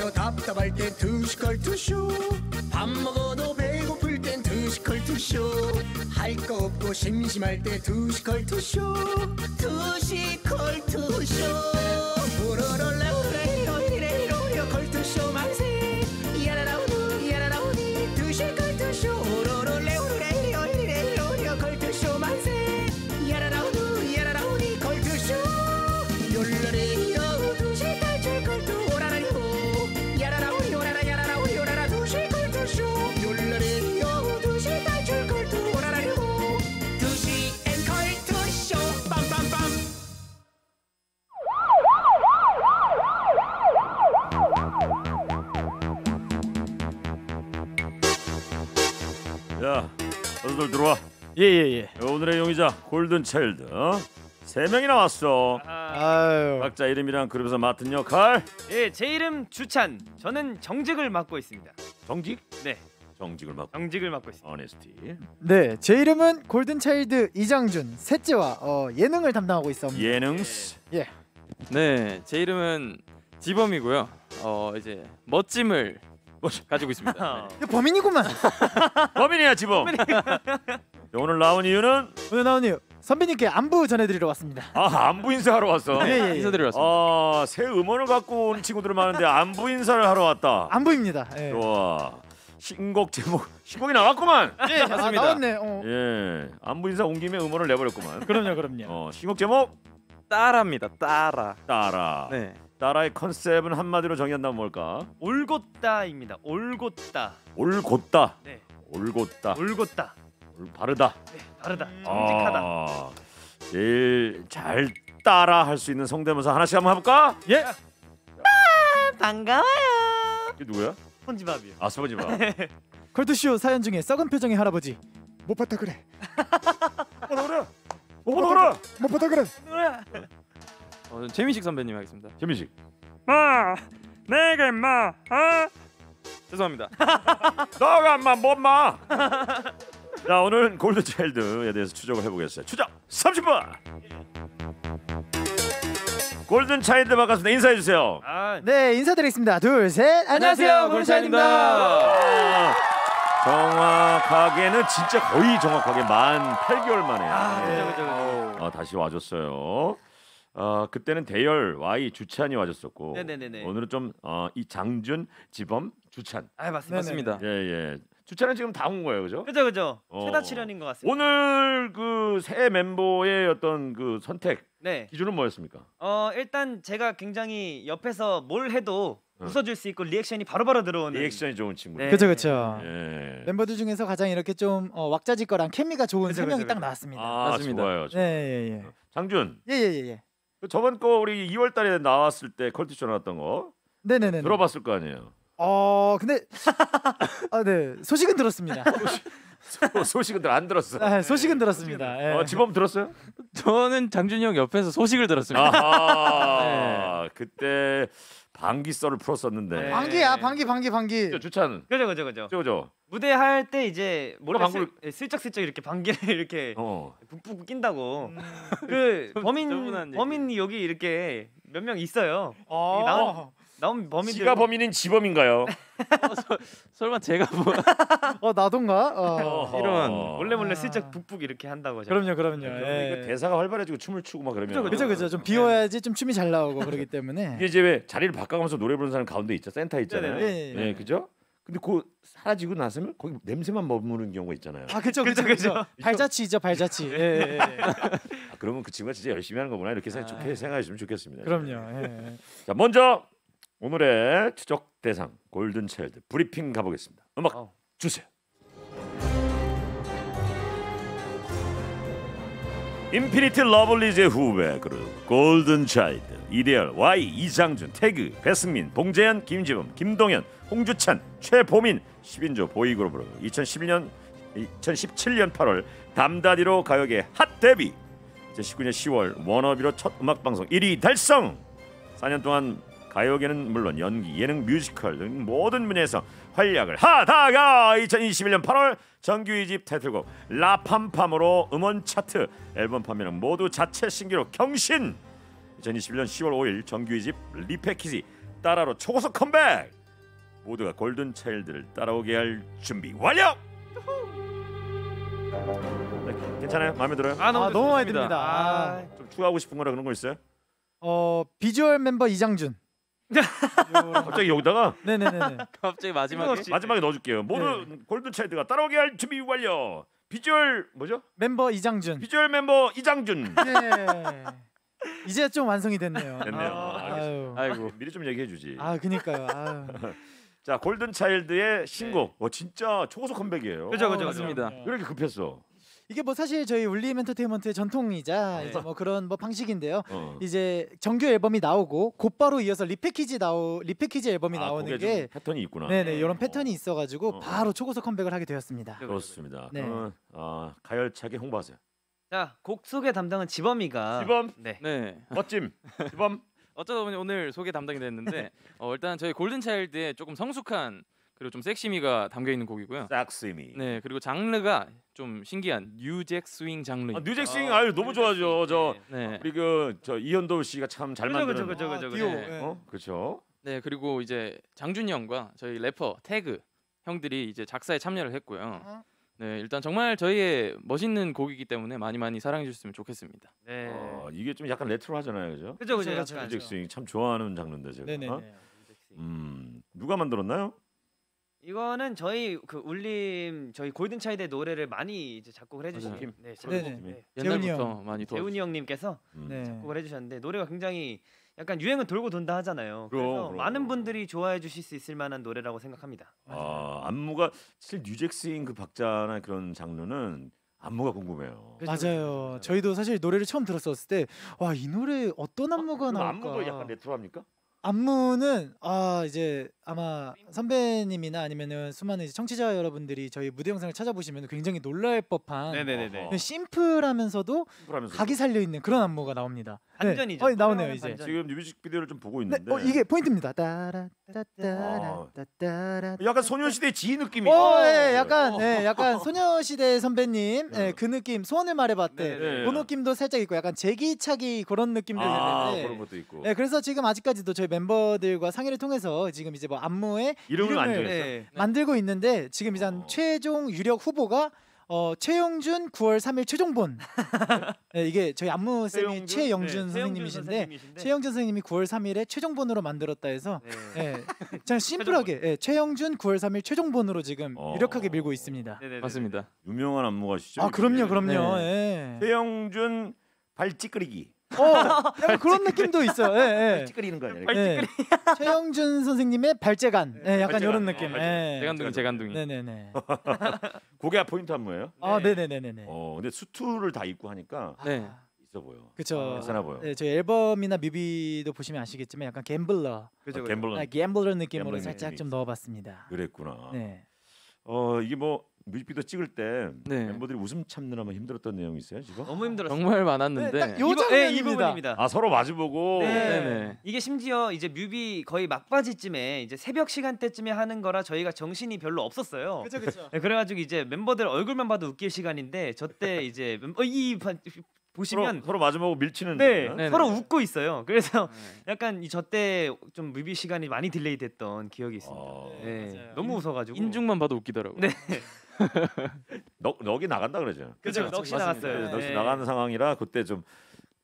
학교 답답할 땐 투시컬 투쇼 밥 먹어도 배고플 땐 투시컬 투쇼 할 거 없고 심심할 때 투시컬 투쇼 투시컬 투쇼 우러러레오레 이로 이레 이로 이로 컬투쇼 만세 너희들 들어와. 예예예. 예, 예. 오늘의 용의자 골든 차일드. 세 명이나 왔어. 아유. 각자 이름이랑 그룹에서 맡은 역할. 예, 제 이름 주찬. 저는 정직을 맡고 있습니다. 정직? 네, 정직을 맡고. 정직을 맡고 있습니다. 어네스티. 네, 제 이름은 골든 차일드 이장준 셋째와 어, 예능을 담당하고 있습니다. 예능스. 예. 네, 제 이름은 지범이고요. 어 이제 멋짐을 가지고 있습니다. 어. 네. 범인이구만. 범인이야 지범. 네, 오늘 나온 이유는 오늘 나온 이유 선배님께 안부 전해드리러 왔습니다. 아 안부 인사하러 왔어. 네, 예, 예. 인사드리러 왔습니다. 아새 음원을 갖고 온 친구들 많은데 안부 인사를 하러 왔다. 안부입니다. 예. 좋아. 신곡 제목 신곡이 나왔구만. 예, 아, 맞습니다. 아, 나왔네. 어. 예, 안부 인사 온 김에 음원을 내버렸구만. 그럼요, 그럼요. 어, 신곡 제목 따라입니다. 따라. 따라. 네. 나라의 컨셉은 한마디로 정의한다면 뭘까? 올곧다입니다. 올곧다. 올곧다. 네. 올곧다. 올곧다. 올, 바르다. 네, 바르다. 아, 정직하다. 아, 제일 잘 따라 할수 있는 성대모사 하나씩 한번 해볼까? 예. 아, 반가워요. 이게 누구야? 스폰지밥이요. 아 스폰지밥. 컬투쇼 네. 사연 중에 썩은 표정의 할아버지. 못 봤다 그래. 어, 못 봤다 그못 봤다 그래. 못 봤다 그래. 어, 어, 저는 재민식 선배님 하겠습니다. 재민식. 마 내가 마 아? 죄송합니다. 너가 인마 뭔마. 뭐 자 오늘은 골드차일드에 대해서 추적을 해보겠어요. 추적 30분. 골든차일드 반갑습니 인사해 주세요. 아, 네 인사드리겠습니다. 둘 셋. 안녕하세요 골든차일드입니다. 정확하게는 진짜 거의 정확하게 만 8개월 만에 아, 네. 그죠, 그죠, 그죠. 아, 다시 와줬어요. 어, 그때는 대열 Y 주찬이 와줬었고 네네네네. 오늘은 좀이 어, 장준 지범 주찬 아 맞습니다. 맞습니다. 예예. 예. 주찬은 지금 다 온 거예요, 그죠? 그죠 그죠. 어. 최다 출연인 것 같습니다. 오늘 그 새 멤버의 어떤 그 선택 네. 기준은 뭐였습니까? 어 일단 제가 굉장히 옆에서 뭘 해도 웃어줄 수 있고 리액션이 바로바로 들어오는 리액션이 좋은 친구. 네. 그렇죠 그렇죠. 예. 멤버들 중에서 가장 이렇게 좀 어, 왁자지껄한 케미가 좋은 세 명이 딱 나왔습니다. 아, 맞습니다. 좋아요. 좋아요. 예, 예, 예. 장준. 예 예예. 예, 예. 예, 예. 저번 거 우리 2월 달에 나왔을 때 컬투쇼 나왔던 거 네네네 들어봤을 거 아니에요. 어 근데 아, 네 소식은 들었습니다. 소, 소식은 들, 안 들었어. 아, 소식은 들었습니다. 네. 어, 지범 들었어요? 저는 장준영 옆에서 소식을 들었습니다. 아 네. 그때 방귀썰을 풀었었는데. 네. 방귀야, 방귀, 방귀, 방귀. 저 주찬. 그죠, 그죠, 그죠. 그죠. 무대 할 때 이제 뭐라 방구 방구를... 슬쩍슬쩍 이렇게 방귀를 이렇게 어. 북북 낀다고. 음... 그 범인 범인이 여기 이렇게 몇 명 있어요. 아~ 나온, 너무 범인 지가 뭐? 범인인 지범인가요? 어, 서, 설마 제가 뭐어 나던가 어. 이런 원래 원래 슬쩍 북북 이렇게 한다고 제가. 그럼요 그럼요 예. 이거 대사가 활발해지고 춤을 추고 막 그러면 그죠 그죠 좀 예. 비워야지 좀 춤이 잘 나오고 그러기 때문에 이게 이제 왜 자리를 바꿔가면서 노래 부르는 사람 가운데 있죠 센터 있잖아요 네, 네, 네. 예, 그죠 근데 그 사라지고 나서면 거기 냄새만 머무는 경우가 있잖아요. 아 그죠 그죠 그죠. 발자취죠 발자취. 예. 예, 아, 그러면 그 친구가 진짜 열심히 하는 거구나 이렇게 아, 좋게 생각하시면 좋겠습니다. 그럼요. 예. 자 먼저 오늘의 추적 대상 골든 차일드 브리핑 가보겠습니다. 음악 어. 주세요. 인피니티 러블리즈의 후배 그룹 골든 차일드 이대열 Y 이장준 태그 배승민 봉재현 김지범 김동현 홍주찬 최보민 10인조 보이그룹으로 2011년 2017년 8월 담다디로 가요계 핫 데뷔 제19년 10월 워너비로 첫 음악 방송 1위 달성 4년 동안 가요계는 물론 연기, 예능, 뮤지컬 등 모든 분야에서 활약을 하다가 2021년 8월 정규 2집 타이틀곡 라팜팜으로 음원 차트, 앨범 판매는 모두 자체 신기록 경신! 2021년 10월 5일 정규 2집 리패키지 따라로 초고속 컴백! 모두가 골든 차일드를 따라오게 할 준비 완료! 네, 괜찮아요? 마음에 들어요? 아 너무, 아, 너무 많이 듭니다. 아. 좀 추가하고 싶은 거라 그런 거 있어요? 어 비주얼 멤버 이장준. 아. 갑자기 여기다가 네네네. 갑자기 마지막에 마지막에 넣어줄게요. 모두 네. 골든 차이드가 따라오게 할 준비 완료. 비주얼 뭐죠? 멤버 이장준. 비주얼 멤버 이장준. 네. 이제 좀 완성이 됐네요. 됐네요. 아, 아 이고 미리 좀 얘기해주지. 아 그니까요. 아. 자 골든 차일드의 신곡. 네. 와 어, 진짜 초고속 컴백이에요. 그렇죠, 그렇죠, 맞습니다. 왜 이렇게 급했어? 이게 뭐 사실 저희 울림 엔터테인먼트의 전통이자 네. 이제 뭐 그런 뭐 방식인데요. 어. 이제 정규 앨범이 나오고 곧바로 이어서 리패키지 나오 리패키지 앨범이 아, 나오는 게 패턴이 있구나. 네네 이런 네. 어. 패턴이 있어가지고 어. 바로 초고속 컴백을 하게 되었습니다. 그렇습니다. 네. 그러면 아, 가열차게 홍보하세요. 자, 곡 소개 담당은 지범이가 지범 네. 네. 멋짐. 지범. 어쩌다 보니 오늘 소개 담당이 됐는데 어, 일단 저희 골든 차일드의 조금 성숙한 그리고 좀 섹시미가 담겨 있는 곡이고요. 섹시미. 네, 그리고 장르가 좀 신기한 뉴잭 스윙 장르. 아, 뉴잭 스윙 아유 너무 아, 좋아죠저 네. 네. 우리 그저 이현도 씨가 참 잘만드 그죠, 그죠, 그죠, 그죠. 네. 어 그렇죠. 네 그리고 이제 장준 형과 저희 래퍼 태그 형들이 이제 작사에 참여를 했고요. 어? 네 일단 정말 저희의 멋있는 곡이기 때문에 많이 많이 사랑해 주셨으면 좋겠습니다. 네. 어, 이게 좀 약간 레트로하잖아요, 그죠? 그죠, 그죠, 뉴잭 스윙 참 좋아하는 장르인데 제가. 네네. 네, 어? 네. 음 누가 만들었나요? 이거는 저희 그 울림 저희 골든 차이대 노래를 많이 이제 작곡을 해주신 팀, 네, 작곡, 네, 부터 많이 재훈이 형님께서 음. 네. 작곡을 해주셨는데 노래가 굉장히 약간 유행은 돌고 돈다 하잖아요. 그럼, 그래서 그럼. 많은 분들이 좋아해 주실 수 있을 만한 노래라고 생각합니다. 아 안무가 사실 뉴잭스인 그 박자나 그런 장르는 안무가 궁금해요. 맞아요. 저희도 사실 노래를 처음 들었었을 때 와 이 노래 어떤 어, 안무가 아, 나올까? 안무도 약간 레트로합니까? 안무는 아 이제 아마 선배님이나 아니면은 수많은 이제 청취자 여러분들이 저희 무대 영상을 찾아보시면 굉장히 놀랄 법한 어, 심플하면서도. 각이 살려 있는 그런 안무가 나옵니다. 네. 반전이죠. 네. 어, 나오네요 네, 이제. 반전. 지금 뮤직비디오를 좀 보고 네, 어, 있는데. 어, 이게 포인트입니다. 따라 따따라 따따라. 약간 소녀시대 지 느낌이. 어, 예, 약간, 예, 약간 소녀시대 선배님 예, 그 느낌. 소원을 말해봤대. 네. 그 느낌도 살짝 있고, 약간 재기차기 그런 느낌도 아, 있는데. 그런 것도 있고. 예, 그래서 지금 아직까지도 저희 멤버들과 상의를 통해서 지금 이제 뭐 안무에 이름을, 이름을 만들고 있는데 지금 이제 한 어. 최종 유력 후보가 어, 최용준 9월 3일 최종본 네, 이게 저희 안무 쌤이 최용준, 최영준 네, 선생님이신데, 선생님이신데 최영준 선생님이 9월 3일에 최종본으로 만들었다 해서 네. 네, 그냥 심플하게 네, 최영준 9월 3일 최종본으로 지금 어... 유력하게 밀고 있습니다. 네네네네. 네, 네, 네. 맞습니다. 유명한 안무가시죠? 아 그럼요, 그럼요. 네. 네. 최영준 발찌 끓이기. 어, 약간 그런 느낌도 있어요. 예, 예. 찌그리는 거예요. 이렇게. 예. 최영준 선생님의 발재간. 예, 약간 발 이런 아, 느낌. 어, 예. 재간둥이 재간둥이. 네네네. 고개 포인트 한 거예요? 아, 네. 네네네네. 어, 근데 수트를 다 입고 하니까 아, 네. 있어 보여. 그쵸. 아, 괜찮아 보여. 네, 저희 앨범이나 뮤비도 보시면 아시겠지만 약간 갬블러, 그죠, 아, 그죠. 갬블러, 아, 갬블러 느낌으로 갬블러 살짝 느낌이 좀 있어. 넣어봤습니다. 그랬구나. 네. 어 이게 뭐 뮤직비디오 찍을 때 네. 멤버들이 웃음 참느라면 뭐 힘들었던 내용이 있어요 지금? 너무 힘들었어요. 정말 많았는데 네, 딱요 예, 장면입니다. 부분입아 서로 마주보고 네. 네. 네 이게 심지어 이제 뮤비 거의 막바지쯤에 이제 새벽 시간대쯤에 하는 거라 저희가 정신이 별로 없었어요. 그쵸 그쵸. 네, 그래가지고 이제 멤버들 얼굴만 봐도 웃길 시간인데 저때 이제 어, 이 반- 보시면 서로, 서로 마주보고 밀치는 네, 서로 웃고 있어요. 그래서 네. 약간 이 저 때 좀 뮤비 시간이 많이 딜레이 됐던 기억이 있습니다. 어... 네, 너무 웃어가지고 인중만 봐도 웃기더라고요. 네. 넉 넉이 나간다 그러죠. 그죠. 넉이 나갔어요. 넉이 네. 나가는 상황이라 그때 좀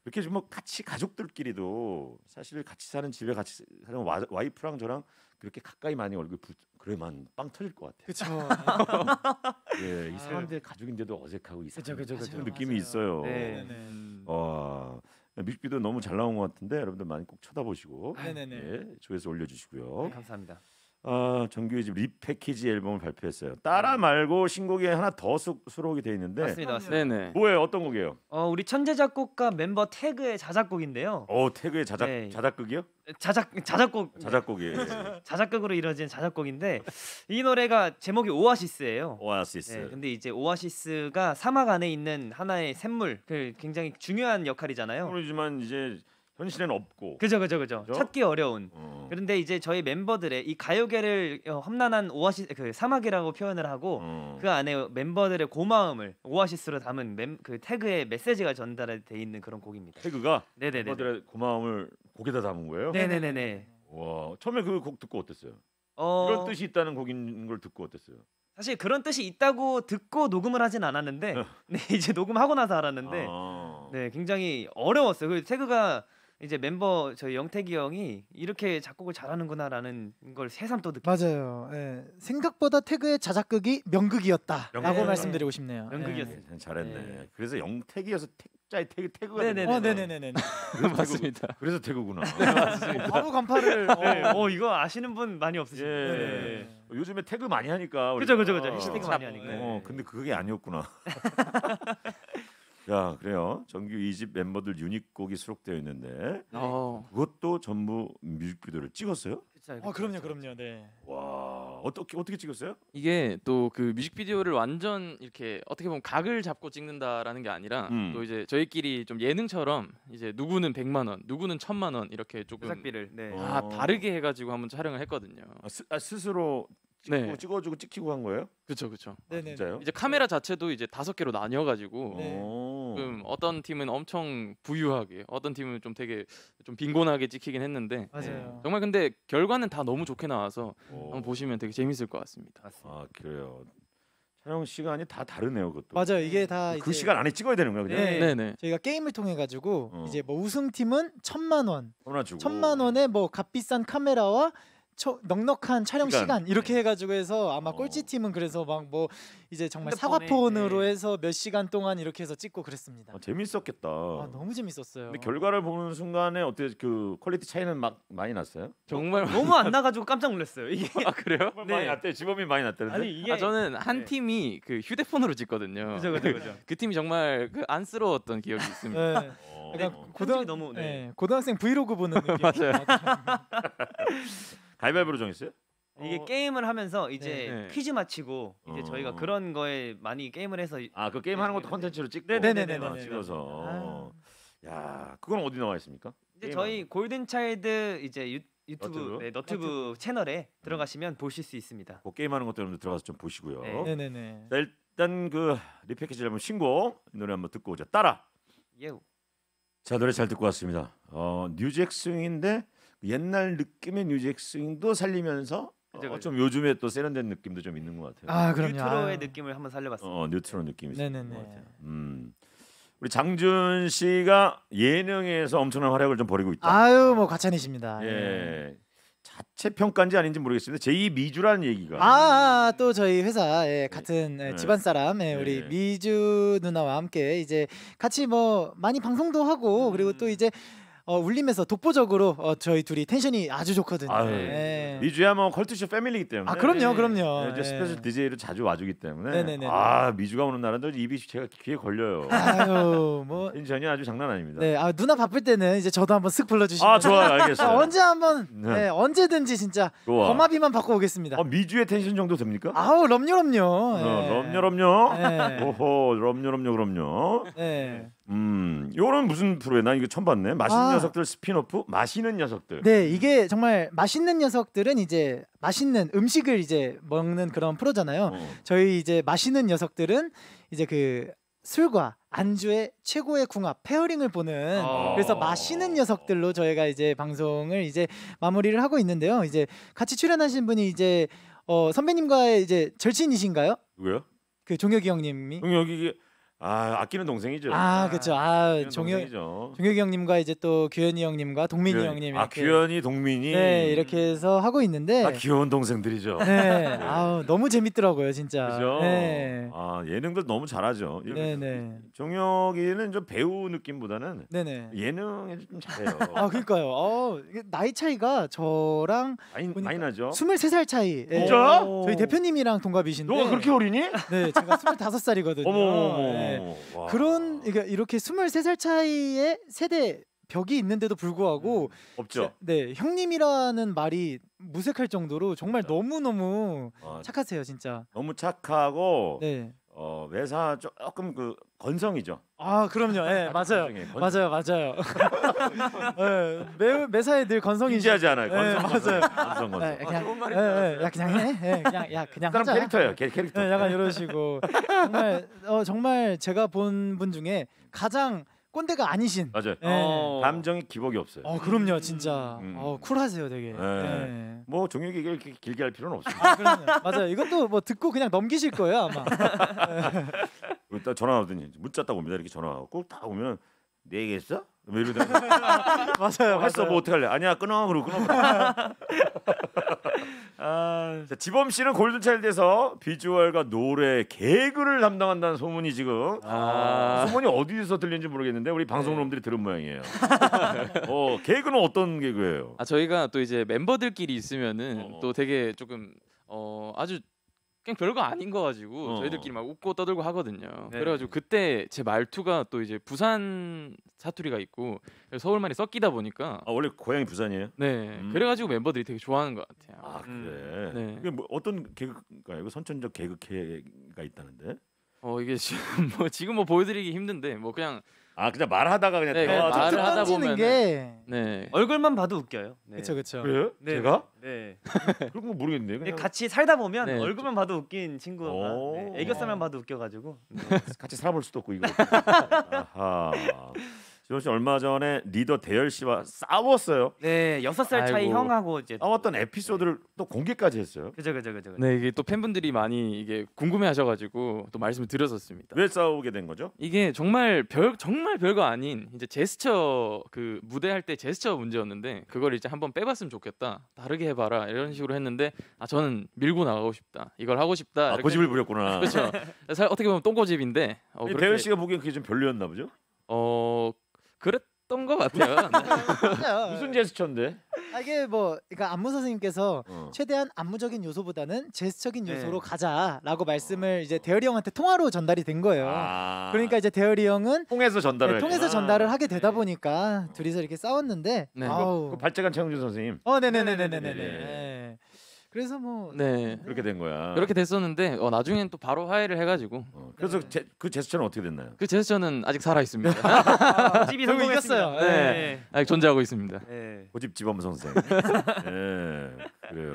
이렇게 좀뭐 같이 가족들끼리도 사실 같이 사는 집에 같이 사는 와, 이프랑 저랑 그렇게 가까이 많이 얼굴 부... 그러만빵 터질 것 같아요. 그렇죠. 예, 이 아. 사람들 가족인데도 어색하고 이상한 그쵸, 그쵸, 그쵸. 느낌이 맞아요. 있어요. 네. 네. 어, 뮤직비디오 너무 잘 나온 것 같은데 여러분들 많이 꼭 쳐다보시고 네, 네, 네. 예, 조회수 올려주시고요. 네, 감사합니다. 어, 정규 2집 리패키지 앨범을 발표했어요. 따라 음. 말고 신곡이 하나 더 수, 수록이 돼 있는데 맞습니다. 맞습니다. 네네. 뭐예요? 어떤 곡이에요? 어, 우리 천재 작곡가 멤버 태그의 자작곡인데요. 어, 태그의 자작 네. 자작극이요? 자작 자작곡 자작곡이에요. 자작극으로 이루어진 자작곡인데 이 노래가 제목이 오아시스예요. 오아시스. 네, 근데 이제 오아시스가 사막 안에 있는 하나의 샘물, 그 굉장히 중요한 역할이잖아요. 물이지만 이제 현실에는 없고. 그죠 그죠 그죠. 찾기 어려운. 어. 그런데 이제 저희 멤버들의 이 가요계를 어, 험난한 오아시 그 사막이라고 표현을 하고 어. 그 안에 멤버들의 고마움을 오아시스로 담은 멤, 그 태그의 메시지가 전달돼 있는 그런 곡입니다. 태그가 네네네. 멤버들의 고마움을 곡에다 담은 거예요? 네네 네네. 와 처음에 그 곡 듣고 어땠어요? 어... 그런 뜻이 있다는 곡인 걸 듣고 어땠어요? 사실 그런 뜻이 있다고 듣고 녹음을 하진 않았는데 어. 네, 이제 녹음하고 나서 알았는데 아. 네 굉장히 어려웠어요. 그 태그가 이제 멤버 저희 영택이 형이 이렇게 작곡을 잘하는구나라는 걸 새삼 또느꼈 맞아요. 예. 생각보다 태그의 자작극이 명극이었다라고 명극. 말씀드리고 싶네요. 예. 명극이었습니다. 네, 잘했네. 네. 그래서 영택이어서 택자의 태그 태그가 네네 어, 네네네네. 맞습니다. 그래서 태그구나. 네, 바로 간파를. 네. 어. 네. 어, 이거 아시는 분 많이 없으시죠? 예. 네. 요즘에 태그 많이 하니까. 그죠 그죠 그죠. 아. 해시태그 많이 하니까. 어, 근데 그게 아니었구나. 야 그래요. 정규 2집 멤버들 유닛곡이 수록되어 있는데 네. 어. 그것도 전부 뮤직비디오를 찍었어요? 그쵸, 그쵸, 아 그럼요, 그렇죠. 그럼요 네. 와 어떻게 어떻게 찍었어요? 이게 또 그 뮤직비디오를 완전 이렇게 어떻게 보면 각을 잡고 찍는다라는 게 아니라 음. 또 이제 저희끼리 좀 예능처럼 이제 누구는 100만 원, 누구는 1000만 원 이렇게 조금 제작비를 네. 아, 어. 다르게 해가지고 한번 촬영을 했거든요. 아, 스, 아, 스스로 찍고 네. 찍어주고 찍히고 한 거예요? 그렇죠, 그렇죠. 아, 네네. 진짜요? 이제 카메라 자체도 이제 다섯 개로 나뉘어가지고 네. 어떤 팀은 엄청 부유하게, 어떤 팀은 좀 되게 좀 빈곤하게 찍히긴 했는데 맞아요. 네. 정말 근데 결과는 다 너무 좋게 나와서 한번 보시면 되게 재밌을 것 같습니다. 아 그래요. 촬영 시간이 다 다르네요, 그것도. 맞아요. 이게 음. 다그 이제- 시간 안에 찍어야 되는 거야, 그냥. 네. 네, 저희가 게임을 통해 가지고 어. 이제 뭐 우승 팀은 천만 원, 천만 원에 뭐 값비싼 카메라와 초, 넉넉한 촬영 시간, 시간 이렇게 네. 해가지고 해서 아마 어. 꼴찌 팀은 그래서 막 뭐 이제 정말 사과폰으로 네. 해서 몇 시간 동안 이렇게 해서 찍고 그랬습니다. 아, 재밌었겠다. 아, 너무 재밌었어요. 근데 결과를 보는 순간에 어때 그 퀄리티 차이는 막 많이 났어요? 정말 너무 안 나가지고 깜짝 놀랐어요. 이게 아 그래요? 네. 많이 났대. 지범이 많이 났대는데. 아니 이게 아, 저는 한 네. 팀이 그 휴대폰으로 찍거든요. 그죠 그죠 그죠. 그 팀이 정말 그 안쓰러웠던 기억이 있습니다. 네. 어. 네. 고등 고등 너무 네. 고등학생 브이로그 보는 느낌. 맞아요. 가위바위보로 정했어요? 이게 어, 게임을 하면서 이제 네, 네. 퀴즈 맞히고 이제 어. 저희가 그런 거에 많이 게임을 해서 아그 게임 하는 것도 네, 네, 컨텐츠로 찍고 네네네네 아, 찍어서 야 그건 어디 나와 있습니까? 이제 저희 골든 차일드 이제 유, 유튜브 너튜브? 네, 너튜브 너튜브. 채널에 음. 들어가시면 보실 수 있습니다. 그 게임 하는 것도 여러분들 들어가서 좀 보시고요. 네. 네네네. 자, 일단 그 리패키지 앨범 신곡 노래 한번 듣고 오죠. 따라. 예우. 자 노래 잘 듣고 왔습니다. 어 뉴잭스윙인데 옛날 느낌의 뉴잭스윙도 살리면서 어, 그죠, 어, 그죠. 좀 요즘에 또 세련된 느낌도 좀 있는 것 같아요. 아 그럼요. 뉴트로의 아. 느낌을 한번 살려봤습니어 뉴트로 느낌이 있는 것 같아요. 음. 우리 장준 씨가 예능에서 엄청난 활약을 좀 벌이고 있다. 아유 뭐 과찬이십니다. 예. 예. 자체 평가인지 아닌지 모르겠습니다. 제2 미주라는 얘기가 아또 저희 회사 예, 같은 예, 네. 집안 사람 예, 우리 예, 예. 미주 누나와 함께 이제 같이 뭐 많이 방송도 하고 음. 그리고 또 이제 어, 울림에서 독보적으로 어, 저희 둘이 텐션이 아주 좋거든요. 아, 예. 예. 미주야 뭐 컬투쇼 패밀리이기 때문에. 아 그럼요, 네. 그럼요. 예. 이제 네. 스페셜 DJ로 자주 와주기 때문에. 네네네. 아 미주가 오는 날은 입이 제가 귀에 걸려요. 아유 뭐. 인천이 아주 장난 아닙니다. 네, 아 누나 바쁠 때는 이제 저도 한번 쓱 불러주시면. 아좋아 알겠어요. 아, 언제 한번, 네. 네 언제든지 진짜 좋아. 거마비만 받고 오겠습니다. 어, 미주의 텐션 정도 됩니까? 아우 럼요 럼요. 어, 럼요 럼요. 오호 럼요 럼요 그럼요. 네. 음, 요런 무슨 프로에 난 이거 처음 봤네. 맛있는 아. 녀석들 스피노프 맛있는 녀석들. 네, 이게 정말 맛있는 녀석들은 이제 맛있는 음식을 이제 먹는 그런 프로잖아요. 어. 저희 이제 맛있는 녀석들은 이제 그 술과 안주의 최고의 궁합 페어링을 보는 아~ 그래서 맛있는 녀석들로 저희가 이제 방송을 이제 마무리를 하고 있는데요. 이제 같이 출연하신 분이 이제 어, 선배님과의 이제 절친이신가요? 누구요? 그 종혁이 형님이. 종혁이 아 아끼는 동생이죠. 아 그렇죠. 아, 아 종혁 종혁이 형님과 이제 또 규현이 형님과 동민이 규현 형님 아, 이렇게 규현이 동민이 네 이렇게 해서 하고 있는데 다 아, 귀여운 동생들이죠. 네. 아 너무 재밌더라고요 진짜. 그죠? 네. 아 예능들 너무 잘하죠. 네, 네. 종혁이는 좀 배우 느낌보다는 네네. 네. 예능에 좀 잘해요. 아그니까요어 나이 차이가 저랑 많이 보이 나죠. 23살 차이. 예. 진짜? 저희 대표님이랑 동갑이신데. 너가 그렇게 어리니? 네 제가 25살이거든요. 어머 어머 어 네. 그런 그러니까 이렇게 23살 차이의 세대 벽이 있는데도 불구하고 음, 없죠. 네, 형님이라는 말이 무색할 정도로 정말 네. 너무 너무 아, 착하세요, 진짜. 너무 착하고 네. 외사 조금 그 건성이죠. 아 그럼요. 예 네, 맞아요. 맞아요. 맞아요. 예 네, 매사에 늘 건성이 인지하지 않아요. 예, 건성, 네, 맞아요. 건성 건성. 네, 그냥, 아, 좋은 말이다. 네, 네, 야 그냥 해. 네, 그냥 야 그냥 하자. 캐릭터예요. 캐, 릭터 네, 예, 약간 이러시고 정말 어, 정말 제가 본 분 중에 가장 꼰대가 아니신. 맞아요. 네. 어. 감정이 기복이 없어요. 어 그럼요 진짜. 음. 어 쿨하세요 되게. 네. 네. 뭐 종혁 얘기를 이 길게 할 필요는 없습니 아, 맞아요. 이것도 뭐 듣고 그냥 넘기실 거예요 아마. 일 그 전화 오더니 문자 딱 옵니다. 이렇게 전화 와고 딱 오면 내 얘기했어? 왜 뭐 이러다 맞아요. 어, 했어 뭐 어떡할래? 아니야 끊어 그러고 끊어. 아, 지범 씨는 골든차일드에서 비주얼과 노래 개그를 담당한다는 소문이 지금 아... 소문이 어디서 들리는지 모르겠는데 우리 방송놈들이 네. 들은 모양이에요. 어 개그는 어떤 개그예요? 아 저희가 또 이제 멤버들끼리 있으면은 어. 또 되게 조금 어 아주 그냥 별거 아닌 거 가지고 어. 저희들끼리 막 웃고 떠들고 하거든요. 네. 그래가지고 그때 제 말투가 또 이제 부산 사투리가 있고 서울 말이 섞이다 보니까 아 원래 고향이 부산이에요? 네. 음. 그래가지고 멤버들이 되게 좋아하는 것 같아요. 아 음. 그래. 네. 이게 뭐 어떤 개그가 이거 선천적 개그회가 있다는데? 어 이게 지금 뭐 지금 뭐 보여드리기 힘든데 뭐 그냥 아 그냥 말하다가 그냥 네, 대화 말을 하다 는보면게 네. 얼굴만 봐도 웃겨요. 네. 그쵸 그쵸. 그래요? 네. 제가? 네. 그런 거 모르겠네요. 그냥 네, 같이 살다 보면 네, 얼굴만 봐도 웃긴 친구가 어. 네, 애교살만 봐도 웃겨가지고. 같이 살아볼 수도 없고 이거. 아하. 지원 씨 얼마 전에 리더 대열 씨와 싸웠어요. 네, 여섯 살 차이 형하고 이제 싸웠던 네. 에피소드를 또 공개까지 했어요. 그죠, 그죠, 그죠. 네 이게 또 팬분들이 많이 이게 궁금해하셔가지고 또 말씀을 드렸었습니다. 왜 싸우게 된 거죠? 이게 정말 별 정말 별거 아닌 이제 제스처 그 무대 할때 제스처 문제였는데 그걸 이제 한번 빼봤으면 좋겠다 다르게 해봐라 이런 식으로 했는데 아 저는 밀고 나가고 싶다 이걸 하고 싶다 아, 고집을 부렸구나. 그렇죠. 어떻게 보면 똥고집인데 어, 대열 씨가 보기엔 그게 좀 별로였나 보죠? 어 그랬던 것 같아요. 무슨 제스처인데? 아, 이게 뭐 그러니까 안무 선생님께서 어. 최대한 안무적인 요소보다는 제스처적인 네. 요소로 가자라고 어. 말씀을 이제 대열이 형한테 통화로 전달이 된 거예요. 아. 그러니까 이제 대열이 형은 통해서 전달을 네, 통해서 전달을 하게 되다 네. 보니까 둘이서 이렇게 싸웠는데 네. 그 발재간 최영준 선생님. 어, 네네네 네네네. 네, 그래서 뭐 네. 그렇게 된 거야. 그렇게 됐었는데 어, 나중엔 또 바로 화해를 해가지고 어, 그래서 제, 그 제스처는 어떻게 됐나요? 그 제스처는 아직 살아 있습니다. 아, 집이 성공했습니다. 네. 네. 아직 존재하고 있습니다. 네. 고집 지범 선생. 예. 그래요.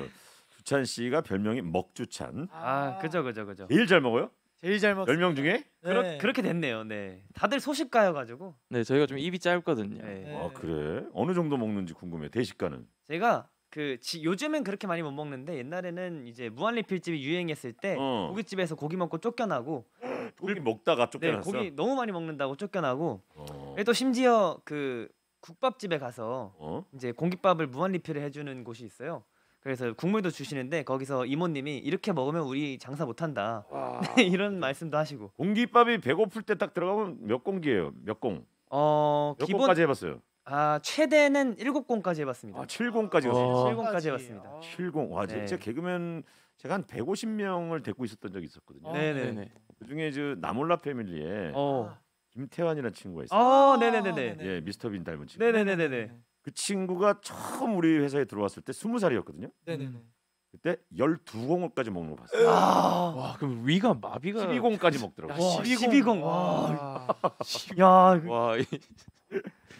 주찬 씨가 별명이 먹주찬. 아, 아, 그죠 그죠 그죠. 제일 잘 먹어요? 제일 잘 먹. 어요1 0명 중에? 네. 그렇, 그렇게 됐네요. 네. 다들 소식가여가지고. 네, 저희가 좀 입이 짧거든요. 네. 아 그래? 어느 정도 먹는지 궁금해. 대식가는? 제가 그 지, 요즘엔 그렇게 많이 못 먹는데 옛날에는 이제 무한리필집이 유행했을 때 어. 고깃집에서 고기 먹고 쫓겨나고 고기 물, 먹다가 쫓겨났어. 네, 고기 너무 많이 먹는다고 쫓겨나고 어. 또 심지어 그 국밥집에 가서 어? 이제 공깃밥을 무한리필을 해주는 곳이 있어요. 그래서 국물도 주시는데 거기서 이모님이 이렇게 먹으면 우리 장사 못한다 이런 네. 말씀도 하시고 공깃밥이 배고플 때 딱 들어가면 몇 공기예요? 몇 공? 어, 몇 기본... 공까지 해봤어요? 아 최대는 7공까지 해봤습니다. 아, 70까지 갔 어. 70까지 해봤습니다. 70. 와, 네. 제가 개그맨 제가 한 150명을 데리고 있었던 적이 있었거든요. 네, 네. 네네. 그중에 저 나몰라 패밀리에 어. 김태환이라는 친구가 있어요. 아, 아 네네네네. 예, 미스터 빈 닮은 친구. 네네네네. 그 친구가 처음 우리 회사에 들어왔을 때 20살이었거든요. 네네네. 음. 그때 1 2공까지 먹는 거 봤어요. 아~ 와, 그럼 위가 마비가 12공까지 먹더라고 12공. 와. 12공. 와. 야. 와.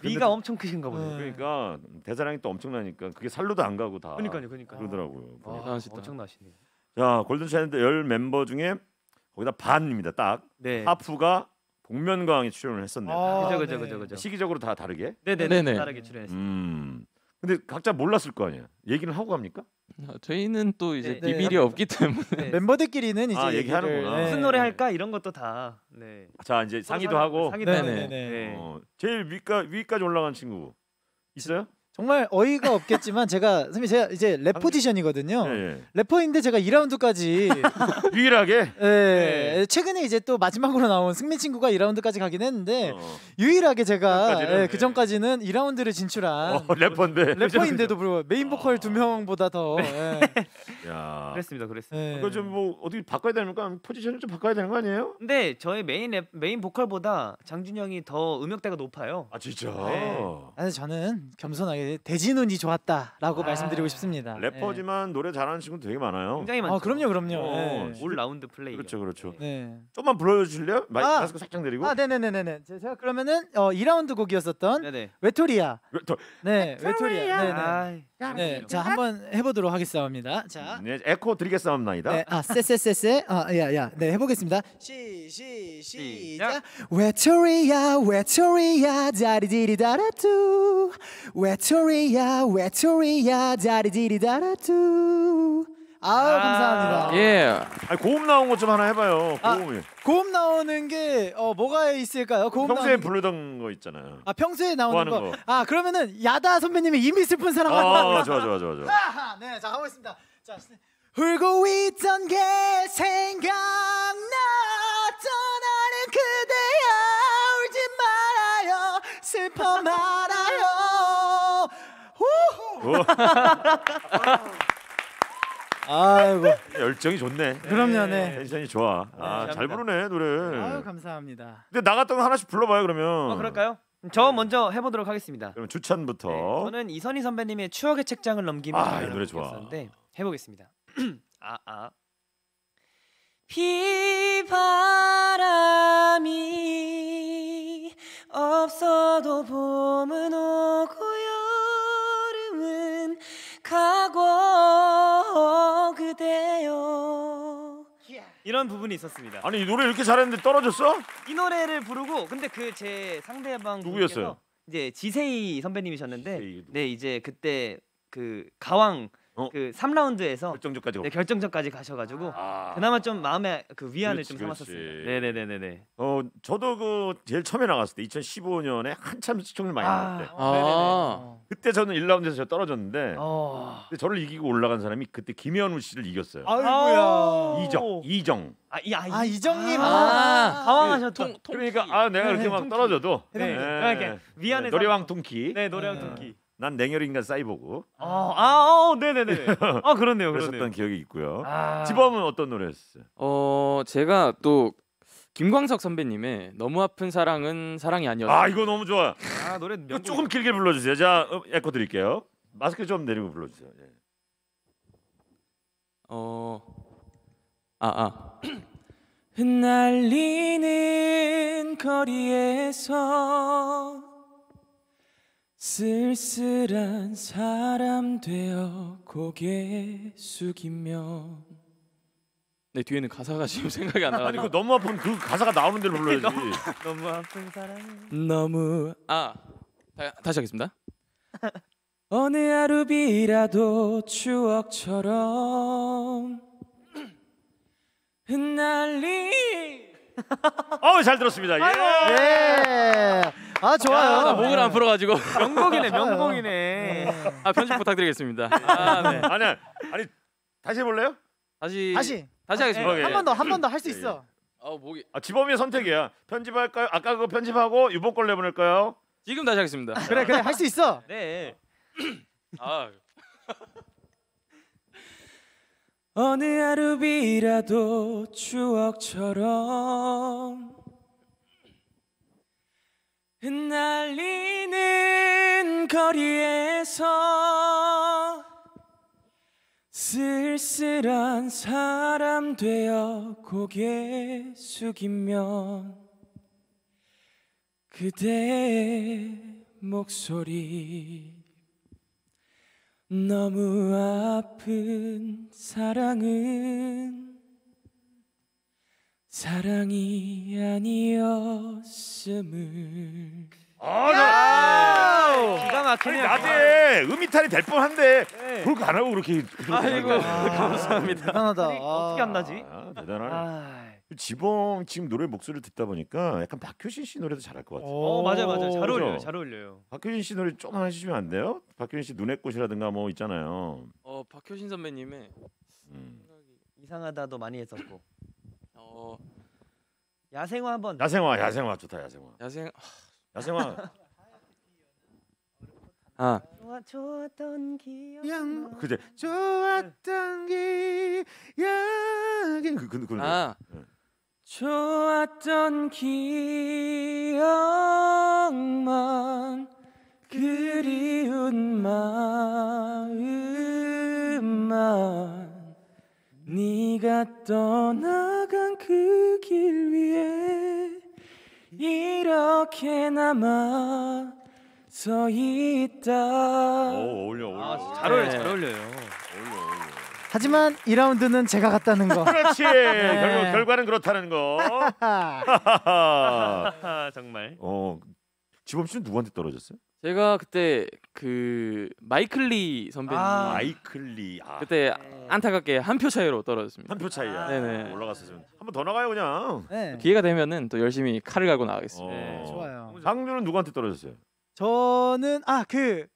위가 엄청 크신가 보네요. 네. 그러니까 대사량이 또 엄청나니까 그게 살로도 안 가고 다 그러니까요, 그러니까 그러더라고요. 아, 대단하시다. 엄청나시네요. 자 골든 차일드 열 멤버 중에 거기다 반입니다. 딱 네. 하프가 복면가왕에 출연을 했었네요. 아, 그죠, 그죠, 네. 그죠, 그죠. 시기적으로 다 다르게. 네네네. 네, 다르게 출연했어요. 음. 근데 각자 몰랐을 거 아니야. 얘기는 하고 갑니까? 어, 저희는 또 이제 네, 네, 비밀이 네. 없기 때문에 네. 멤버들끼리는 이제 아, 얘기하는구나. 얘를 네. 무슨 노래 할까 이런 것도 다. 네. 자 이제 상의도 하고. 상의도 하고. 네. 어, 제일 위까 위까지 올라간 친구 있어요? 정말 어이가 없겠지만 제가 선생님 제가 이제 랩포디션이거든요 아, 예, 예. 래퍼인데 제가 2라운드까지 유일하게 예, 예. 최근에 이제 또 마지막으로 나온 승민 친구가 2라운드까지 가긴 했는데 어. 유일하게 제가 그 전까지는 2라운드를 예, 예. 진출한 어, 래퍼인데 래퍼인데도 불구하고 메인 보컬 아. 두 명보다 더 네. 예. 그랬습니다, 그랬습니다. 그거 좀 뭐 어떻게 바꿔야 됩니까? 포지션을 좀 바꿔야 되는 거 아니에요? 근데 저의 메인 랩, 메인 보컬보다 장준영이 더 음역대가 높아요. 아 진짜? 네. 아니 저는 겸손하게 대진운이 좋았다라고 아, 말씀드리고 싶습니다. 래퍼지만 네. 노래 잘하는 친구 되게 많아요. 굉장히 많죠. 아, 그럼요, 그럼요. 어, 네. 올 라운드 플레이. 그렇죠, 그렇죠. 예. 네. 좀만 불러주실래요? 마 아, 마스크 살짝 내리고. 아, 네, 네, 네, 네. 제가 그러면은 어, 2라운드 곡이었었던 네네. 웨토리아. 웨토. 네, 웨토리아. 웨토리아. 네, 네. 네, 자 한번 해보도록 하겠습니다. 자, 음, 네, 에코 드리겠습니다. 네, 아, 쎄쎄쎄쎄, 아, 어, 야, 야, 네, 해보겠습니다. 시시 시작. 외톨이야, 외톨이야, 다리디리 다라뚜. 외톨이야, 외톨이야, 다리디리 다라뚜. 아유 아, 감사합니다. 예. 아니, 고음 나온 것좀 하나 해봐요. 아, 고음이. 아, 고음 나오는 게 어, 뭐가 있을까요? 고음 평소에 부르던 거 있잖아요. 아 평소에 나오는 뭐 거. 거. 아 그러면은 야다 선배님의 이미 슬픈 사랑. 아 좋아 좋아 좋아 좋아. 네, 자 가보겠습니다. 자 울고 있던 게 생각나 떠나는 그대야 울지 말아요 슬퍼 말아요. 아이고 열정이 좋네. 그럼요, 네. 네. 텐션이 좋아. 네, 아, 잘 부르네 노래. 아유 감사합니다. 근데 나갔던 거 하나씩 불러봐요 그러면. 어, 그럴까요? 저 먼저 해보도록 하겠습니다. 그럼 주찬부터. 네, 저는 이선희 선배님의 추억의 책장을 넘기면 아, 이 노래 좋아. 해보겠습니다. 아 아. 피 이런 부분이 있었습니다. 아니 이 노래 이렇게 잘했는데 떨어졌어? 이 노래를 부르고 근데 그 제 상대방 누구였어요? 이제 지세이 선배님이셨는데 지세이, 네 이제 그때 그 가왕 어? 그 3라운드에서 결정전까지 네, 결정전까지 가셔가지고 아. 그나마 좀 마음의 그 위안을 그렇지, 좀 삼았었습니다. 네네네네어 저도 그 제일 처음에 나갔을 때 2015년에 한참 시청률 많이 아. 나왔대 어, 아. 네 그때 저는 1라운드에서 제가 떨어졌는데 어. 근데 저를 이기고 올라간 사람이 그때 김현우 씨를 이겼어요. 아이고야. 이정 이정. 아, 이, 아, 아 이정님 아, 아. 당황하셨다. 통, 그러니까 아 내가 네, 이렇게 네, 막 떨어져도 네. 네. 네. 위안에 노래왕 통키. 네 노래왕 통키. 난 냉혈 인간 사이보고. 아, 아, 아 어, 네네네. 아, 그렇네요. 그랬었던 기억이 있고요. 지범은 아. 어떤 노래였어요? 어, 제가 또 김광석 선배님의 너무 아픈 사랑은 사랑이 아니었어. 아, 이거 너무 좋아. 아, 노래 명곡... 조금 길게 불러 주세요. 자, 어, 에코 드릴게요. 마스크 좀 내리고 불러 주세요. 예. 어. 아, 아. 흩날리는 거리에서 쓸쓸한 사람 되어 고개 숙이며 네 뒤에는 가사가 지금 생각이 안 나가지고 너무 아픈 그 가사가 나오는 대로 불러야지. 너무 아픈 사람 너무 아 다, 다시 하겠습니다 어느 하루 비라도 추억처럼 흩날리 어잘 들었습니다. 예. 예. 아 좋아요. 야, 나 목을 안 네. 풀어가지고. 명곡이네 명곡이네. 아 편집 부탁드리겠습니다. 네. 아 네. 아니 아니 다시 해볼래요? 다시 다시 다시 아, 하겠습니다. 네. 한번 더 한 번 더 할수 예, 예. 있어. 아 목이. 아 지범이 선택이야. 편집할까요? 아까 그거 편집하고 유보 걸 내보낼까요? 지금 다시 하겠습니다. 그래 그래 할 수 있어. 네. 아. 어느 하루비라도 추억처럼 흩날리는 거리에서 쓸쓸한 사람 되어 고개 숙이면 그대의 목소리 너무 아픈 사랑은 사랑이 아니었음을 아, 네. 기가 막히네요. 낮에 음이탈이 될 뻔한데 네. 그렇게 안 하고 그렇게 아이고 아, 감사합니다. 대단하다. 아 어떻게 안 나지? 아, 대단하네. 아. 지범 지금 노래 목소리를 듣다 보니까 약간 박효신 씨 노래도 잘할 것 같아요. 어 맞아요 맞아요 잘 어울려요 잘 어울려요. 박효신 씨 노래 좀만 해주시면 안 돼요? 박효신 씨 눈의 꽃이라든가 뭐 있잖아요. 어 박효신 선배님의 음. 이상하다도 많이 했었고. 어. 야생화 한번 야생화 야생화 좋다 야생화 야생 야생화 아 좋아, 좋았던 기억 그제 좋았던 기억이 그, 그, 그, 아 네. 좋았던 기억만 그리운 마음만 네가 떠나간 그 길 위에 이렇게 남아 서 있다. 오, 어, 어울려 어울려. 아, 잘 어울려 네. 잘 어울려요. 어울려 어울려. 하지만 2라운드는 제가 갔다는 거. 그렇지. 네. 결국 결과는 그렇다는 거. 정말. 어, 지범 씨는 누구한테 떨어졌어요? 제가 그때 그 마이클리 선배님. 아, 마이클리. 아. 그때 안타깝게 한 표 차이로 떨어졌습니다. 한 표 차이야. 아. 네네. 올라갔었으면 한번 더 나가요 그냥. 네. 기회가 되면은 또 열심히 칼을 갈고 나가겠습니다. 어. 네, 좋아요. 상준은 누구한테 떨어졌어요? 저는 아 그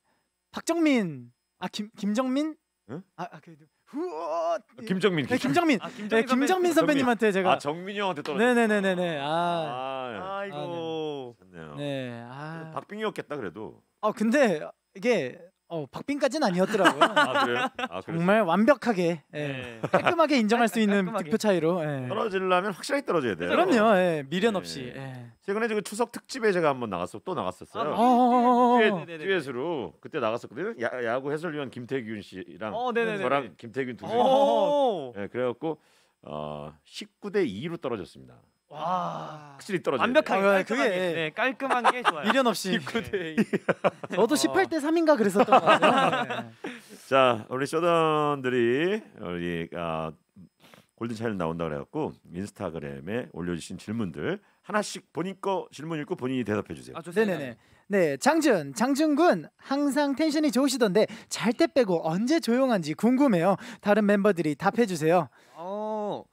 박정민 아 김 김정민 응? 아그 아, 그, 후어 아, 김정민. 네, 김정민. 아, 김정민, 네, 김정민 선배님한테 제가 아 정민이 형한테 떨어졌 네네네네네. 아, 아, 아이고. 아, 네. 네. 아. 박빙이었겠다 그래도. 아 근데 이게 어 박빙까지는 아니었더라고요. 아, 그래요? 아, 정말 완벽하게 예, 네. 깔끔하게 인정할 수 있는 득표 차이로 예. 떨어지려면 확실하게 떨어져야 돼요. 그럼요. 예, 미련 네. 없이. 예. 최근에 지금 추석 특집에 제가 한번 나갔어 또 나갔었어요. 아, 어, 어, 어, 듀엣, 네네네. 듀엣 그때 나갔었거든요. 야, 야구 해설위원 김태균 씨랑 저랑 김태균 두 분. 예, 그래갖고 어, 19대 2로 떨어졌습니다. 와 아. 확실히 떨어져. 완벽하게 아, 깔끔하게 네, 깔끔한 게 좋아요. 미련 없이. 1 저도 18대 3인가 그랬었던 것 같아요. 어. 네. 자 우리 쇼던들이 우리 아, 골든 차일 나온다 그래갖고 인스타그램에 올려주신 질문들 하나씩 본인 거 질문 읽고 본인이 대답해 주세요. 아좋 네네네. 네, 장준, 장준군 항상 텐션이 좋으시던데 잘 때 빼고 언제 조용한지 궁금해요. 다른 멤버들이 답해 주세요. 어,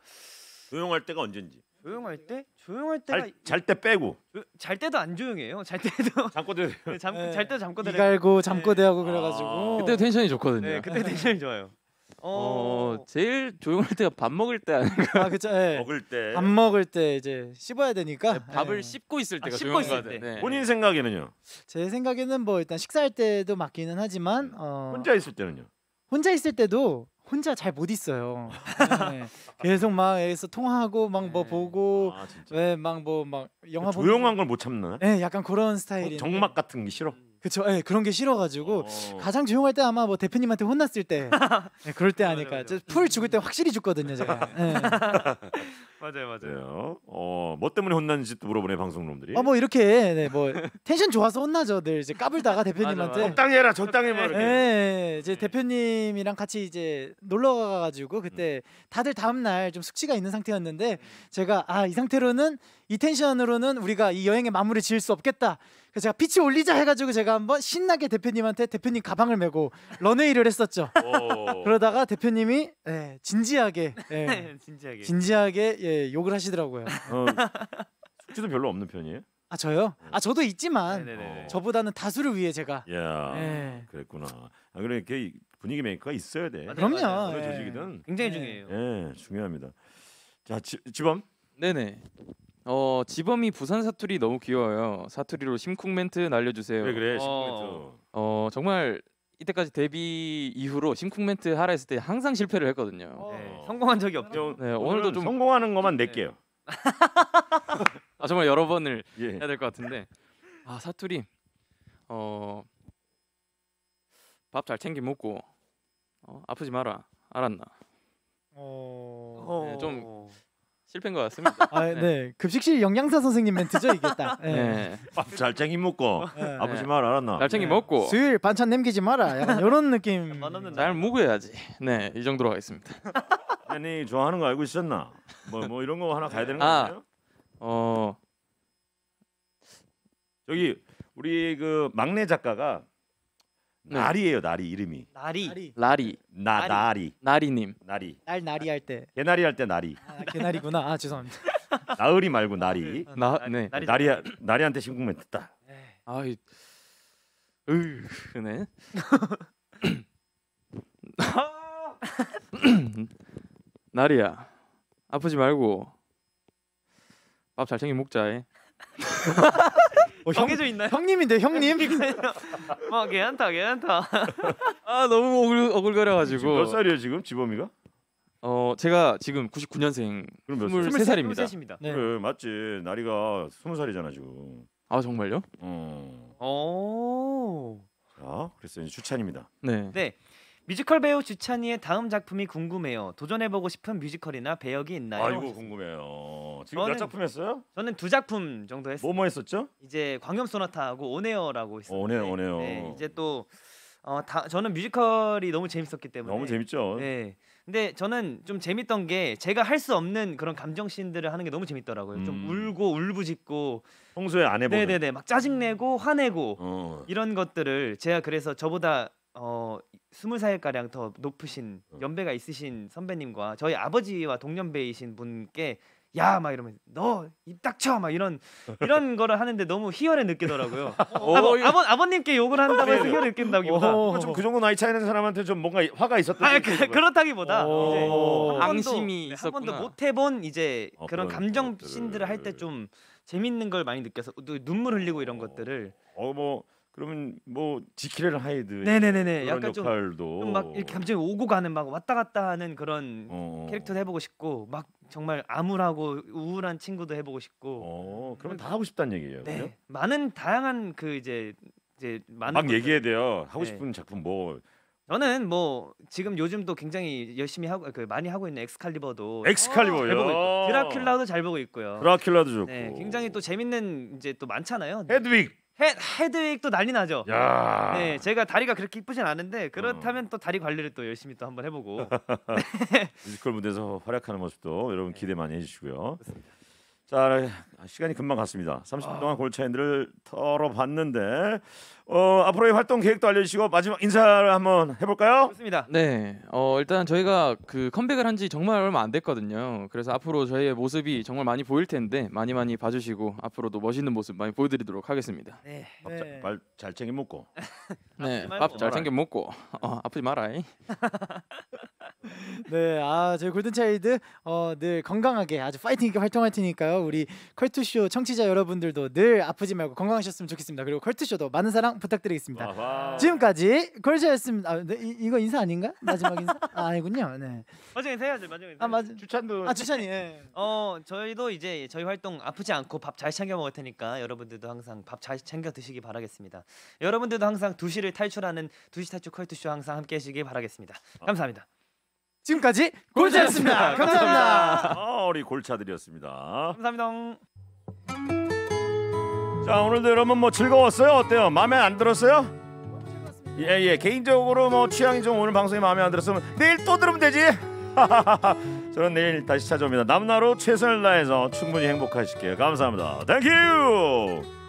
조용할 때가 언젠지. 조용할 때? 조용할 때가 잘 때 빼고 잘 때도 안 조용해요. 잘 때도 잠꼬대 네, 잠, 네. 잘 때도 잠꼬대 이갈고 잠꼬대하고 네. 그래가지고 아. 그때 텐션이 좋거든요. 네, 그때 텐션이 좋아요. 어, 어 제일 조용할 때가 밥 먹을 때 아닌가? 아 그쵸. 예. 먹을 때. 밥 먹을 때 이제 씹어야 되니까. 네, 밥을 예. 씹고 있을 아, 때가 아, 씹고 있을 때. 네. 본인 생각에는요? 제 생각에는 뭐 일단 식사할 때도 맞기는 하지만 네. 어, 혼자 있을 때는요? 혼자 있을 때도 혼자 잘 못 있어요. 네. 계속 막 애에서 통화하고 막뭐 네. 보고 아, 진짜. 네, 뭐 영화 그 보고 조용한 걸 못 참나? 네, 약간 그런 어, 스타일이. 정막 같은 게 싫어. 그쵸, 예, 네, 그런 게 싫어가지고 어... 가장 조용할 때 아마 뭐 대표님한테 혼났을 때 네, 그럴 때 아닐까. 풀 죽을 때 확실히 죽거든요, 제가. 네. 맞아요, 맞아요. 어, 뭐 때문에 혼났는지도 물어보네 방송놈들이. 아뭐 이렇게 네, 뭐 텐션 좋아서 혼나죠. 늘 이제 까불다가 대표님한테 맞적당 해라, 적당히 뭐이 네, 네, 이제 네. 대표님이랑 같이 이제 놀러 가가지고 음. 그때 다들 다음 날좀 숙취가 있는 상태였는데 음. 제가 아 이 상태로는 이 텐션으로는 우리가 이 여행의 마무리 지을 수 없겠다. 그래서 제가 빛이 올리자 해가지고 제가 한번 신나게 대표님한테 대표님 가방을 메고 런웨이를 했었죠. 그러다가 대표님이 예, 진지하게 예, 진지하게 진지하게 예, 예, 욕을 하시더라고요. 어, 숙제도 별로 없는 편이에요? 아 저요? 아 저도 있지만 네네네. 저보다는 다수를 위해 제가. 야, 예. 그랬구나. 아 그래 이렇 분위기 메이커가 있어야 돼. 맞아요, 그럼요. 맞아요. 예. 조직이든 굉장히 네. 중요해요. 예, 중요합니다. 자, 지, 지범. 네네. 어 지범이 부산 사투리 너무 귀여워요. 사투리로 심쿵 멘트 날려주세요. 그래 그래. 어. 어 정말 이때까지 데뷔 이후로 심쿵멘트 하라 했을 때 항상 실패를 했거든요. 어. 네. 네, 성공한 적이 없죠. 어. 네, 오늘도 좀 성공하는 것만 네. 낼게요. 아 정말 여러 번을 예. 해야 될 것 같은데 아 사투리 어밥잘 챙겨 먹고 어, 아프지 마라 알았나 어... 네, 좀 어. 실패인 것 같습니다. 아, 네. 네. 급식실 그 영양사 선생님 멘트죠 이게 딱. 네. 네. 잘쟁이 아, 먹고 네. 아버지 말 알았나? 잘쟁이 네. 먹고 수요일 반찬 남기지 마라. 이런 느낌. 잘 먹어야지. 네, 이 정도로 하겠습니다. 아니 좋아하는 거 알고 있었나? 뭐뭐 뭐 이런 거 하나 가야 되는 거아니에 아, 어. 저기 우리 그 막내 작가가 네. 나리예요 나리 이름이 나리 라리 나 나리 나리님 나리 날 나리 할때 개나리 할 때 나리 아, 개나리구나 아 죄송합니다 나으리 말고 나리 나네 나리 나리한테 신고만 됐다 아이 으네 나리야 아프지 말고 밥 잘 챙겨 먹자 어, 정해져 있나요? 형님인데 형님. 막 괜찮다 괜찮다. 아 너무 오글, 오글거려가지고. 몇 살이에요 지금 지범이가? 어 제가 지금 99년생 23살입니다. 23살입니다. 네. 그래 맞지 나리가 20살이잖아 지금. 아 정말요? 어. 오. 자 그래서 이제 추찬입니다. 네. 네. 뮤지컬 배우 주찬이의 다음 작품이 궁금해요. 도전해보고 싶은 뮤지컬이나 배역이 있나요? 아이고 궁금해요. 지금 저는- 작품 했어요? 저는 두 작품 정도 했어요. 뭐 뭐 했었죠? 이제 광염 소나타하고 오네어라고 있었는데 어, 오네어, 오네어. 네, 네, 이제 또 어, 다, 저는 뮤지컬이 너무 재밌었기 때문에 너무 재밌죠. 네. 근데 저는 좀 재밌던 게 제가 할 수 없는 그런 감정 씬들을 하는 게 너무 재밌더라고요. 음. 좀 울고 울부짖고 평소에 안해보 네네네 네. 막 짜증내고 화내고 어. 이런 것들을 제가 그래서 저보다 어 20살 가량 더 높으신 어. 연배가 있으신 선배님과 저희 아버지와 동년배이신 분께 야 막 이러면 너입 닥쳐 막 이런 이런 거를 하는데 너무 희열을 느끼더라고요. 오, 어, 아버, 예. 아버 아버님께 욕을 한다고 해서 예. 희열을 느낀다기보다 어, 좀그 정도 나이 차이는 사람한테 좀 뭔가 화가 있었던. 아 그, 그렇다기보다 이제 앙심이 네, 한 번도 못 해본 이제 어, 그런 감정 신들을 할 때 좀 재밌는 걸 많이 느껴서 눈물 흘리고 이런 것들을. 어뭐 그러면 뭐지킬레 하이드 네네네네 네, 네, 네. 약간 역할도 좀막 이렇게 갑자기 오고 가는 막 왔다 갔다 하는 그런 어, 어. 캐릭터도 해보고 싶고 막 정말 암울하고 우울한 친구도 해보고 싶고 어, 그러면 다 하고 싶다는 얘기예요. 네 그죠? 많은 다양한 그 이제 이제 많은 막 얘기해야 돼요. 하고 싶은 작품 뭐 저는 뭐 지금 요즘 도 굉장히 열심히 하고 그 많이 하고 있는 엑스칼리버도 엑스칼리버요. 잘 드라큘라도 잘 보고 있고요. 드라큘라도 좋고. 네, 굉장히 또 재밌는 이제 또 많잖아요. 헤드윅 헤, 헤드윅도 난리 나죠. 야. 네, 제가 다리가 그렇게 이쁘진 않은데 그렇다면 어. 또 다리 관리를 또 열심히 또 한번 해보고 뮤지컬 무대에서 활약하는 모습도 여러분 기대 많이 해주시고요. 그렇습니다. 자 시간이 금방 갔습니다. 30분 동안 골차인들을 털어봤는데 어, 앞으로의 활동 계획도 알려주시고 마지막 인사를 한번 해볼까요? 좋습니다. 네, 어, 일단 저희가 그 컴백을 한 지 정말 얼마 안 됐거든요. 그래서 앞으로 저희의 모습이 정말 많이 보일 텐데 많이 많이 봐주시고 앞으로도 멋있는 모습 많이 보여드리도록 하겠습니다. 네, 밥잘 네. 챙겨 먹고. 네, 밥 잘 챙겨 먹고 어, 아프지 말아 네, 아 저희 골든차일드 어, 늘 건강하게 아주 파이팅 있게 활동할 테니까요. 우리 컬투쇼 청취자 여러분들도 늘 아프지 말고 건강하셨으면 좋겠습니다. 그리고 컬투쇼도 많은 사랑 부탁드리겠습니다. 와와. 지금까지 걸즈였습니다. 아, 네, 이, 거 인사 아닌가? 마지막 인사? 아, 니군요 네. 마지막 인사 해야죠. 마지막 인사. 아, 맞아. 주찬도. 아, 주찬이. 예. 어, 저희도 이제 저희 활동 아프지 않고 밥 잘 챙겨 먹을 테니까 여러분들도 항상 밥 잘 챙겨 드시기 바라겠습니다. 여러분들도 항상 2시를 탈출하는 2시 탈출 컬투쇼 항상 함께 하시길 바라겠습니다. 아. 감사합니다. 아. 지금까지 골차였습니다. 감사합니다. 아, 우리 골차들이었습니다. 감사합니다. 자 오늘도 여러분 뭐 즐거웠어요? 어때요? 마음에 안 들었어요? 예예 예. 개인적으로 뭐 취향이 좀 오늘 방송이 마음에 안 들었으면 내일 또 들으면 되지. 저는 내일 다시 찾아옵니다. 남나로 최선을 다해서 충분히 행복하실게요. 감사합니다. 땡큐.